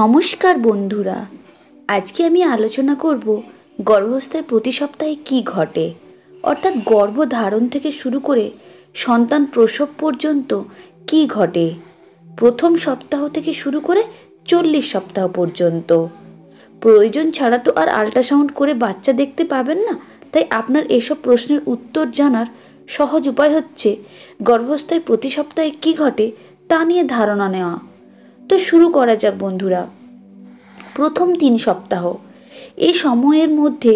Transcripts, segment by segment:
নমস্কার বন্ধুরা আজকে আমি আলোচনা করব গর্ভাবস্থায় প্রতি সপ্তাহে কি ঘটে অর্থাৎ গর্ভধারণ থেকে শুরু করে সন্তান প্রসব পর্যন্ত কি ঘটে প্রথম সপ্তাহ থেকে শুরু করে চল্লিশ সপ্তাহ পর্যন্ত প্রয়োজন ছাড়া তো আর আল্ট্রাসাউন্ড করে বাচ্চা দেখতে পাবেন না তাই আপনার এসব প্রশ্নের উত্তর জানার সহজ উপায় হচ্ছে গর্ভস্থায় প্রতি সপ্তাহে কি ঘটে তা নিয়ে ধারণা নেওয়া তো শুরু করা যাক বন্ধুরা প্রথম তিন সপ্তাহ এই সময়ের মধ্যে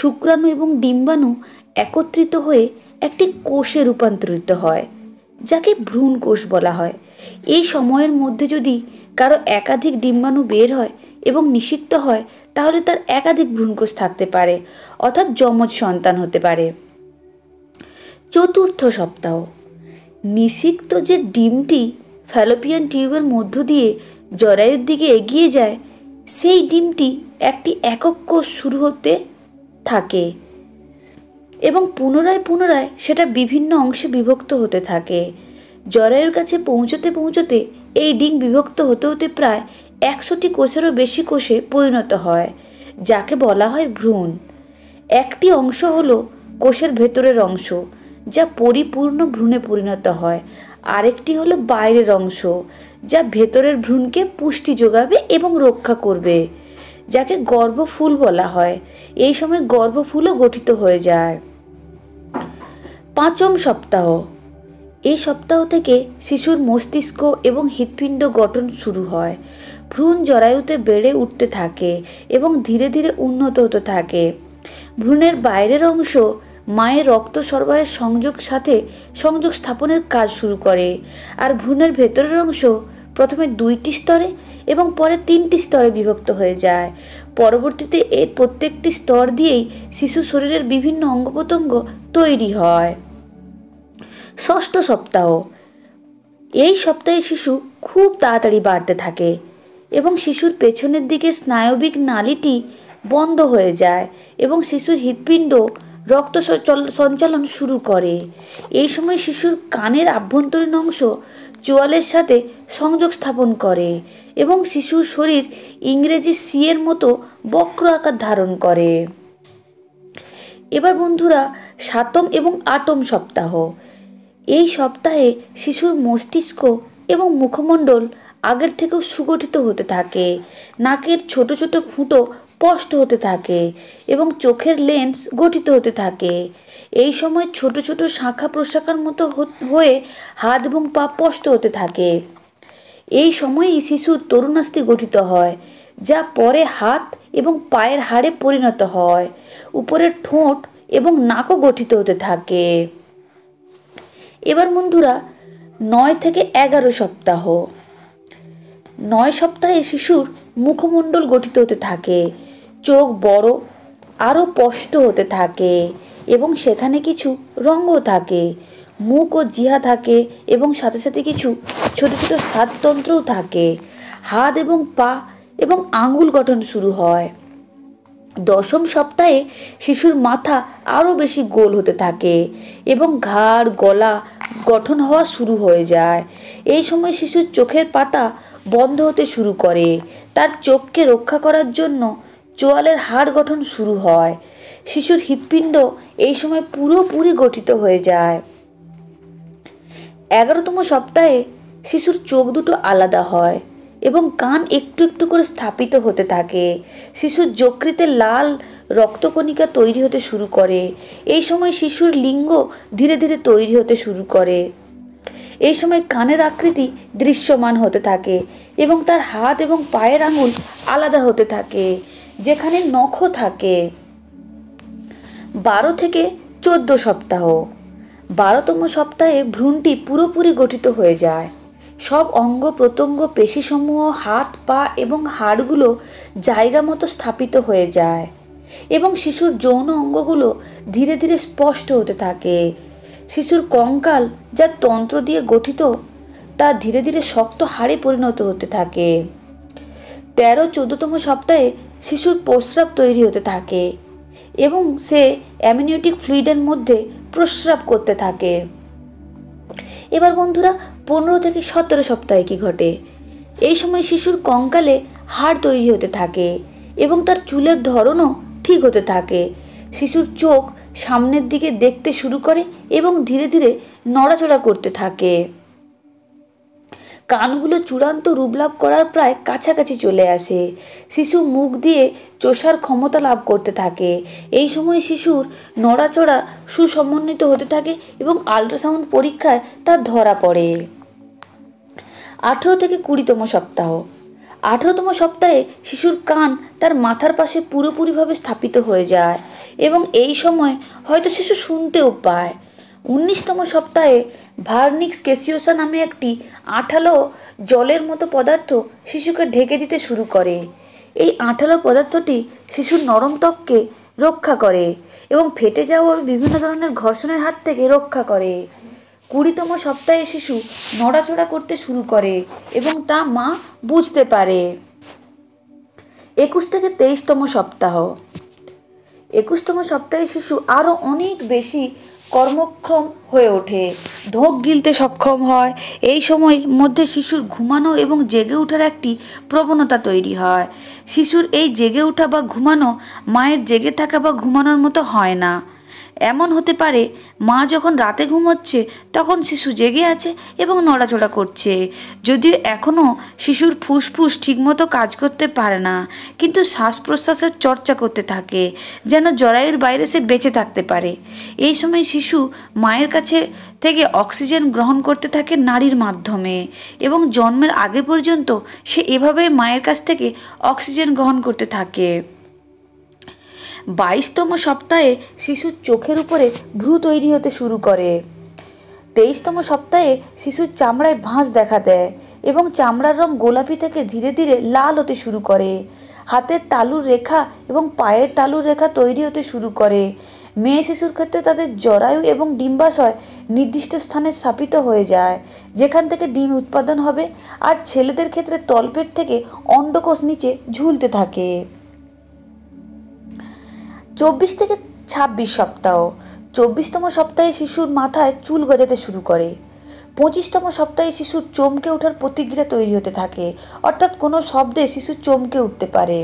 শুক্রাণু এবং ডিম্বাণু একত্রিত হয়ে একটি কোষে রূপান্তরিত হয় যাকে ভ্রূণ কোষ বলা হয় এই সময়ের মধ্যে যদি কারো একাধিক ডিম্বাণু বের হয় এবং নিষিক্ত হয় তাহলে তার একাধিক ভ্রূণকোষ থাকতে পারে অর্থাৎ যমজ সন্তান হতে পারে চতুর্থ সপ্তাহ নিষিক্ত যে ডিমটি ফ্যালোপিয়ান টিউবের মধ্য দিয়ে জরায়ুর দিকে এগিয়ে যায় সেই ডিমটি একটি একক কোষ শুরু হতে থাকে এবং পুনরায় পুনরায় সেটা বিভিন্ন অংশে বিভক্ত হতে থাকে জরায়ুর কাছে পৌঁছতে পৌঁছতে এই ডিম বিভক্ত হতে হতে প্রায় একশোটি কোষেরও বেশি কোষে পরিণত হয় যাকে বলা হয় ভ্রূণ একটি অংশ হলো কোষের ভেতরের অংশ যা পরিপূর্ণ ভ্রূণে পরিণত হয় আরেকটি হলো বাইরের অংশ যা ভেতরের ভ্রূণকে পুষ্টি যোগাবে এবং রক্ষা করবে যাকে গর্ভফুল বলা হয় এই সময় গর্ভফুলও গঠিত হয়ে যায় পাঁচম সপ্তাহ এই সপ্তাহ থেকে শিশুর মস্তিষ্ক এবং হৃৎপিণ্ড গঠন শুরু হয় ভ্রূণ জরায়ুতে বেড়ে উঠতে থাকে এবং ধীরে ধীরে উন্নত হতে থাকে ভ্রূণের বাইরের অংশ মায়ের রক্ত সরবরাহের সংযোগ সাথে সংযোগ স্থাপনের কাজ শুরু করে আর ভ্রূণের ভেতরের অংশ প্রথমে দুইটি স্তরে এবং পরে তিনটি স্তরে বিভক্ত হয়ে যায় পরবর্তীতে এর প্রত্যেকটি স্তর দিয়েই শিশু শরীরের বিভিন্ন অঙ্গপ্রত্যঙ্গ তৈরি হয় ষষ্ঠ সপ্তাহ এই সপ্তাহে শিশু খুব তাড়াতাড়ি বাড়তে থাকে এবং শিশুর পেছনের দিকে স্নায়বিক নালিটি বন্ধ হয়ে যায় এবং শিশুর হৃৎপিণ্ড রক্ত সঞ্চালন শুরু করে এই সময় শিশুর কানের আভ্যন্তরীণ অংশ চোয়ালের সাথে সংযোগ স্থাপন করে এবং শিশুর শরীর ইংরেজি সি এর মতো বক্র আকার ধারণ করে এবার বন্ধুরা সাতম এবং আটম সপ্তাহ এই সপ্তাহে শিশুর মস্তিষ্ক এবং মুখমণ্ডল আগের থেকেও সুগঠিত হতে থাকে নাকের ছোট ছোট ফুটো স্পষ্ট হতে থাকে এবং চোখের লেন্স গঠিত হতে থাকে এই সময় ছোট ছোট শাখা প্রশাখার মতো হয়ে হাত এবং পা স্পষ্ট হতে থাকে এই সময়েই শিশুর তরুণাস্থি গঠিত হয় যা পরে হাত এবং পায়ের হাড়ে পরিণত হয় উপরের ঠোঁট এবং নাকও গঠিত হতে থাকে এবার বন্ধুরা নয় থেকে এগারো সপ্তাহ নয় সপ্তাহে শিশুর মুখমণ্ডল গঠিত হতে থাকে চোখ বড় আরও স্পষ্ট হতে থাকে এবং সেখানে কিছু রঙও থাকে মুখ ও জিহা থাকে এবং সাথে সাথে কিছু ছোট ছোট স্বাদতন্ত্রও থাকে হাত এবং পা এবং আঙ্গুল গঠন শুরু হয় দশম সপ্তাহে শিশুর মাথা আরও বেশি গোল হতে থাকে এবং ঘাড় গলা গঠন হওয়া শুরু হয়ে যায় এই সময় শিশুর চোখের পাতা বন্ধ হতে শুরু করে তার চোখকে রক্ষা করার জন্য চোয়ালের হাড় গঠন শুরু হয় শিশুর হৃৎপিণ্ড এই সময় পুরোপুরি গঠিত হয়ে যায় এগারোতম সপ্তাহে শিশুর চোখ দুটো আলাদা হয় এবং কান একটু একটু করে স্থাপিত হতে থাকে শিশুর যকৃতে লাল রক্তকণিকা তৈরি হতে শুরু করে এই সময় শিশুর লিঙ্গ ধীরে ধীরে তৈরি হতে শুরু করে এই সময় কানের আকৃতি দৃশ্যমান হতে থাকে এবং তার হাত এবং পায়ের আঙুল আলাদা হতে থাকে যেখানে নখ থাকে বারো থেকে চোদ্দ সপ্তাহ বারোতম সপ্তাহে ভ্রূণটি পুরোপুরি গঠিত হয়ে যায় সব অঙ্গ প্রত্যঙ্গ পেশিসমূহ হাত পা এবং হাড়গুলো জায়গা মতো স্থাপিত হয়ে যায় এবং শিশুর যৌন অঙ্গগুলো ধীরে ধীরে স্পষ্ট হতে থাকে শিশুর কঙ্কাল যা তন্ত্র দিয়ে গঠিত তা ধীরে ধীরে শক্ত হাড়ে পরিণত হতে থাকে তেরো চোদ্দতম সপ্তাহে শিশুর প্রস্রাব তৈরি হতে থাকে এবং সে অ্যামিনিউটিক ফ্লুইডের মধ্যে প্রস্রাব করতে থাকে এবার বন্ধুরা পনেরো থেকে সতেরো সপ্তাহে কি ঘটে এই সময় শিশুর কঙ্কালে হাড় তৈরি হতে থাকে এবং তার চুলের ধরনও ঠিক হতে থাকে শিশুর চোখ সামনের দিকে দেখতে শুরু করে এবং ধীরে ধীরে নড়াচড়া করতে থাকে কানগুলো চূড়ান্ত রূপলাভ করার প্রায় কাছাকাছি চলে আসে শিশু মুখ দিয়ে চোষার ক্ষমতা লাভ করতে থাকে এই সময় শিশুর নড়াচড়া সুসমন্বিত হতে থাকে এবং আল্ট্রাসাউন্ড পরীক্ষায় তার ধরা পড়ে আঠেরো থেকে কুড়িতম সপ্তাহ আঠেরোতম সপ্তাহে শিশুর কান তার মাথার পাশে পুরোপুরিভাবে স্থাপিত হয়ে যায় এবং এই সময় হয়তো শিশু শুনতেও পায় উনিশতম সপ্তাহে ভার্নিক্স কেসিওসা নামে একটি আঠালো জলের মতো পদার্থ শিশুকে ঢেকে দিতে শুরু করে এই আঠালো পদার্থটি শিশুর নরম ত্বককে রক্ষা করে এবং ফেটে যাওয়া বিভিন্ন ধরনের ঘর্ষণের হাত থেকে রক্ষা করে কুড়িতম সপ্তাহে শিশু নড়াচড়া করতে শুরু করে এবং তা মা বুঝতে পারে একুশ থেকে তেইশতম সপ্তাহ একুশতম সপ্তাহে শিশু আরও অনেক বেশি কর্মক্ষম হয়ে ওঠে ঢোক গিলতে সক্ষম হয় এই সময় মধ্যে শিশুর ঘুমানো এবং জেগে ওঠার একটি প্রবণতা তৈরি হয় শিশুর এই জেগে ওঠা বা ঘুমানো মায়ের জেগে থাকা বা ঘুমানোর মতো হয় না এমন হতে পারে মা যখন রাতে ঘুমোচ্ছে তখন শিশু জেগে আছে এবং নড়াচড়া করছে যদিও এখনও শিশুর ফুসফুস ঠিকমতো কাজ করতে পারে না কিন্তু শ্বাস প্রশ্বাসের চর্চা করতে থাকে যেন জরায়ুর বাইরে সে বেঁচে থাকতে পারে এই সময় শিশু মায়ের কাছে থেকে অক্সিজেন গ্রহণ করতে থাকে নারীর মাধ্যমে এবং জন্মের আগে পর্যন্ত সে এভাবে মায়ের কাছ থেকে অক্সিজেন গ্রহণ করতে থাকে বাইশতম সপ্তাহে শিশুর চোখের উপরে ভ্রু তৈরি হতে শুরু করে তেইশতম সপ্তাহে শিশুর চামড়ায় ভাঁজ দেখা দেয় এবং চামড়ার রং গোলাপি থেকে ধীরে ধীরে লাল হতে শুরু করে হাতের তালুর রেখা এবং পায়ের তালুর রেখা তৈরি হতে শুরু করে মেয়ে শিশুর ক্ষেত্রে তাদের জরায়ু এবং ডিম্বাশয় নির্দিষ্ট স্থানে স্থাপিত হয়ে যায় যেখান থেকে ডিম উৎপাদন হবে আর ছেলেদের ক্ষেত্রে তলপেট থেকে অন্ডকোষ নিচে ঝুলতে থাকে চব্বিশ থেকে ছাব্বিশ সপ্তাহ চব্বিশতম সপ্তাহে শিশুর মাথায় চুল গজাতে শুরু করে পঁচিশতম সপ্তাহে শিশুর চমকে ওঠার প্রতিক্রিয়া তৈরি হতে থাকে অর্থাৎ কোনো শব্দে শিশু চমকে উঠতে পারে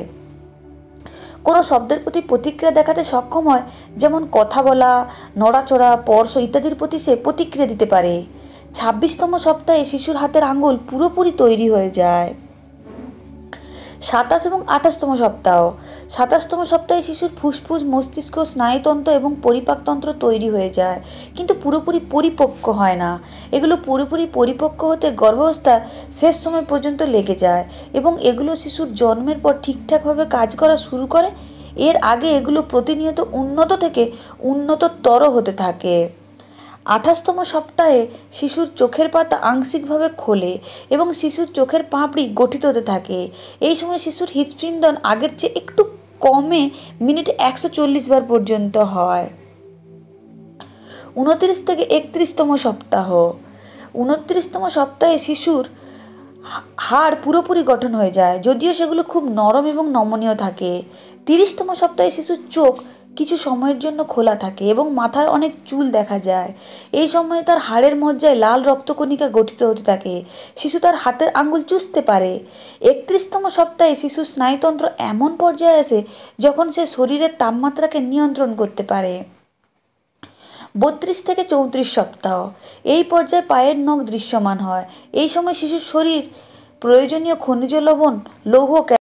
কোনো শব্দের প্রতি প্রতিক্রিয়া দেখাতে সক্ষম হয় যেমন কথা বলা নড়াচড়া পর্শ ইত্যাদির প্রতি সে প্রতিক্রিয়া দিতে পারে ছাব্বিশতম সপ্তাহে শিশুর হাতের আঙুল পুরোপুরি তৈরি হয়ে যায় সাতাশ এবং আঠাশতম সপ্তাহ সাতাশতম সপ্তাহে শিশুর ফুসফুস মস্তিষ্ক স্নায়ুতন্ত্র এবং পরিপাকতন্ত্র তৈরি হয়ে যায় কিন্তু পুরোপুরি পরিপক্ক হয় না এগুলো পুরোপুরি পরিপক্ক হতে গর্ভাবস্থার শেষ সময় পর্যন্ত লেগে যায় এবং এগুলো শিশুর জন্মের পর ঠিকঠাকভাবে কাজ করা শুরু করে এর আগে এগুলো প্রতিনিয়ত উন্নত থেকে উন্নততর হতে থাকে আঠাশতম সপ্তাহে শিশুর চোখের পাতা আংশিকভাবে খোলে এবং শিশুর চোখের পাপড়ি গঠিত হতে থাকে এই সময় শিশুর হৃৎস্পৃন্দন আগের চেয়ে একটু কমে মিনিটে একশো চল্লিশ বার পর্যন্ত হয় উনত্রিশ থেকে একত্রিশতম সপ্তাহ উনত্রিশতম সপ্তাহে শিশুর হাড় পুরোপুরি গঠন হয়ে যায় যদিও সেগুলো খুব নরম এবং নমনীয় থাকে তিরিশতম সপ্তাহে শিশুর চোখ কিছু সময়ের জন্য খোলা থাকে এবং মাথার অনেক চুল দেখা যায় এই সময়ে তার হাড়ের মজ্জায় লাল রক্তকণিকা গঠিত হতে থাকে শিশু তার হাতের আঙ্গুল চুষতে পারে একত্রিশতম সপ্তাহে শিশু স্নায়ুতন্ত্র এমন পর্যায়ে আসে যখন সে শরীরের তাপমাত্রাকে নিয়ন্ত্রণ করতে পারে বত্রিশ থেকে চৌত্রিশ সপ্তাহ এই পর্যায়ে পায়ের নখ দৃশ্যমান হয় এই সময় শিশুর শরীর প্রয়োজনীয় খনিজ লবণ লৌহ